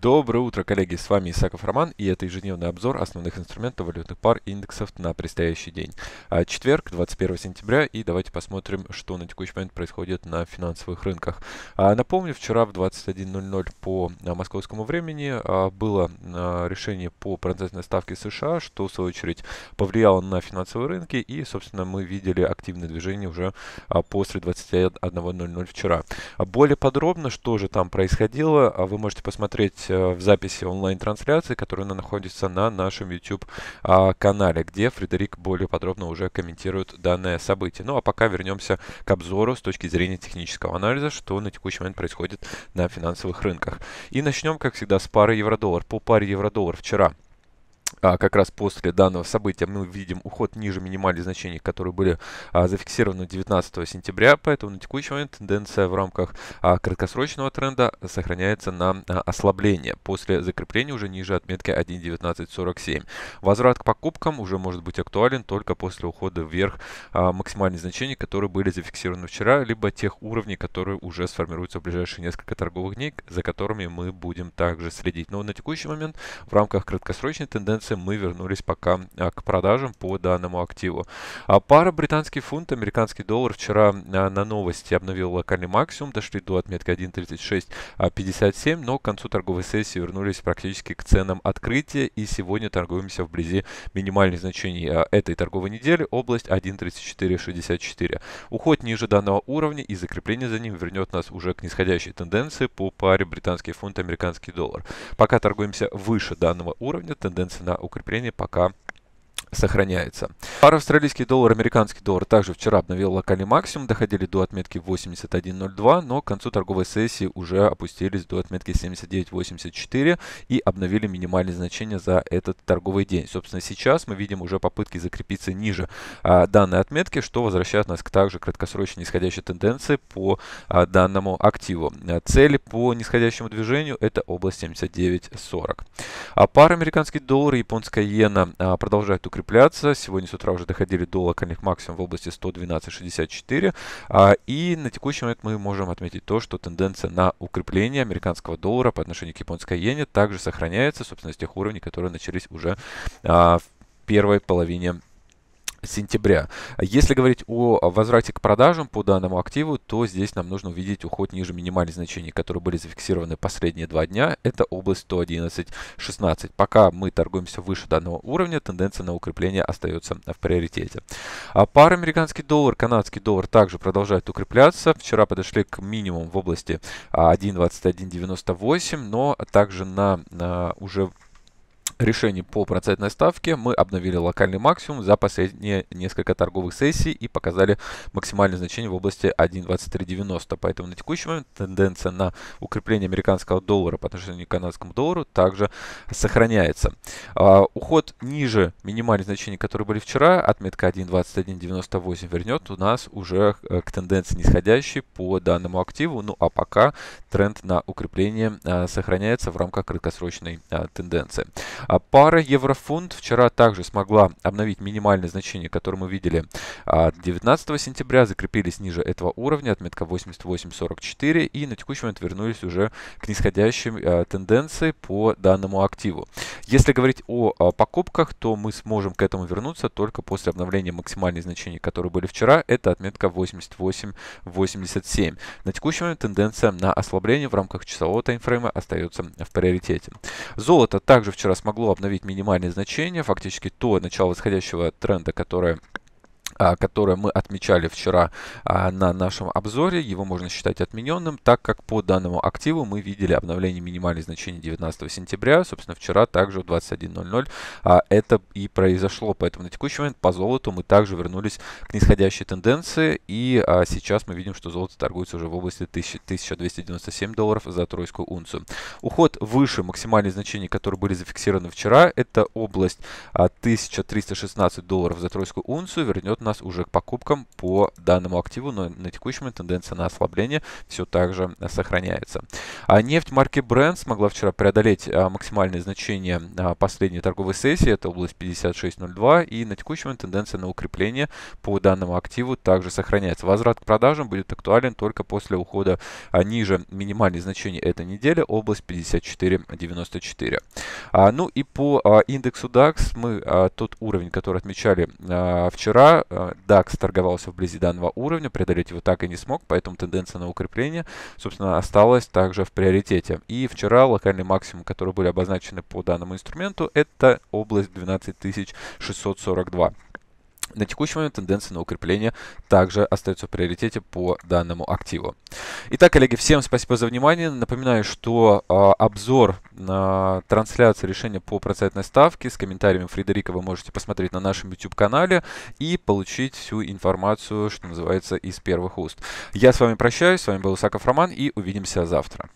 Доброе утро, коллеги! С вами Исаков Роман и это ежедневный обзор основных инструментов валютных пар и индексов на предстоящий день. А, четверг, 21 сентября и давайте посмотрим, что на текущий момент происходит на финансовых рынках. А, напомню, вчера в 21.00 по а, московскому времени было решение по процентной ставке США, что в свою очередь повлияло на финансовые рынки и, собственно, мы видели активное движение уже после 21.00 вчера. Более подробно, что же там происходило, вы можете посмотреть смотреть э, в записи онлайн-трансляции, которая находится на нашем YouTube-канале, где Фредерик более подробно уже комментирует данное событие. Ну а пока вернемся к обзору с точки зрения технического анализа, что на текущий момент происходит на финансовых рынках. И начнем, как всегда, с пары евро-доллар. По паре евро-доллар вчера а как раз после данного события мы видим уход ниже минимальных значений, которые были а, зафиксированы 19 сентября, поэтому на текущий момент тенденция в рамках а, краткосрочного тренда сохраняется на а, ослабление после закрепления уже ниже отметки 1.1947. Возврат к покупкам уже может быть актуален только после ухода вверх максимальных значений, которые были зафиксированы вчера, либо тех уровней, которые уже сформируются в ближайшие несколько торговых дней, за которыми мы будем также следить. Но на текущий момент в рамках краткосрочной тенденции тенденции мы вернулись пока а, к продажам по данному активу. А пара британский фунт, американский доллар вчера а, на новости обновил локальный максимум, дошли до отметки 1.3657, а, но к концу торговой сессии вернулись практически к ценам открытия и сегодня торгуемся вблизи минимальных значений этой торговой недели, область 1.3464. Уход ниже данного уровня и закрепление за ним вернет нас уже к нисходящей тенденции по паре британский фунт, американский доллар. Пока торгуемся выше данного уровня, тенденция на укрепление пока сохраняется. Пара австралийский доллар, американский доллар также вчера обновил локальный максимум, доходили до отметки 81.02, но к концу торговой сессии уже опустились до отметки 79.84 и обновили минимальные значения за этот торговый день. Собственно, сейчас мы видим уже попытки закрепиться ниже а, данной отметки, что возвращает нас к также краткосрочной нисходящей тенденции по а, данному активу. Цели по нисходящему движению это область 79.40. А пара американский доллар и японская иена а, продолжают укреплять укрепляться. Сегодня с утра уже доходили до локальных максимумов в области 112.64. А, и на текущий момент мы можем отметить то, что тенденция на укрепление американского доллара по отношению к японской иене также сохраняется, собственно, с тех уровней, которые начались уже а, в первой половине сентября. Если говорить о возврате к продажам по данному активу, то здесь нам нужно увидеть уход ниже минимальных значений, которые были зафиксированы последние два дня. Это область 111.16. Пока мы торгуемся выше данного уровня, тенденция на укрепление остается в приоритете. А пара американский доллар, канадский доллар также продолжает укрепляться. Вчера подошли к минимуму в области 1.2198, а, но также на, на уже решений по процентной ставке мы обновили локальный максимум за последние несколько торговых сессий и показали максимальное значение в области 1.2390. Поэтому на текущий момент тенденция на укрепление американского доллара по отношению к канадскому доллару также сохраняется. А, уход ниже минимальных значений, которые были вчера, отметка 1.2198 вернет у нас уже э, к тенденции нисходящей по данному активу. Ну а пока тренд на укрепление э, сохраняется в рамках краткосрочной э, тенденции. А пара еврофунт вчера также смогла обновить минимальное значение, которое мы видели 19 а, сентября, закрепились ниже этого уровня, отметка 88.44 и на текущий момент вернулись уже к нисходящей а, тенденции по данному активу. Если говорить о а, покупках, то мы сможем к этому вернуться только после обновления максимальных значений, которые были вчера, это отметка 88.87. На текущий момент тенденция на ослабление в рамках часового таймфрейма остается в приоритете. Золото также вчера смогло могло обновить минимальные значения, фактически то начало восходящего тренда, которое а, которое мы отмечали вчера а, на нашем обзоре. Его можно считать отмененным, так как по данному активу мы видели обновление минимальных значений 19 сентября. Собственно, вчера также в 21.00 а, это и произошло. Поэтому на текущий момент по золоту мы также вернулись к нисходящей тенденции. И сейчас мы видим, что золото торгуется уже в области 1297 долларов за тройскую унцию. Уход выше максимальных значений, которые были зафиксированы вчера, это область 1316 долларов за тройскую унцию вернет нас уже к покупкам по данному активу, но на текущем момент тенденция на ослабление все так же э, сохраняется. А нефть марки Brent смогла вчера преодолеть а, максимальные значения а, последней торговой сессии, это область 56.02, и на текущем момент тенденция на укрепление по данному активу также сохраняется. Возврат к продажам будет актуален только после ухода а, ниже минимальных значений этой недели, область 54.94. А, ну и по а, индексу DAX мы а, тот уровень, который отмечали а, вчера, DAX а, торговался вблизи данного уровня, преодолеть его так и не смог, поэтому тенденция на укрепление, собственно, осталась также в приоритете. И вчера локальный максимум, который были обозначены по данному инструменту, это область 12642. На текущий момент тенденция на укрепление также остается в приоритете по данному активу. Итак, коллеги, всем спасибо за внимание. Напоминаю, что э, обзор на трансляцию решения по процентной ставке с комментариями Фредерика вы можете посмотреть на нашем YouTube-канале и получить всю информацию, что называется, из первых уст. Я с вами прощаюсь, с вами был Усаков Роман и увидимся завтра.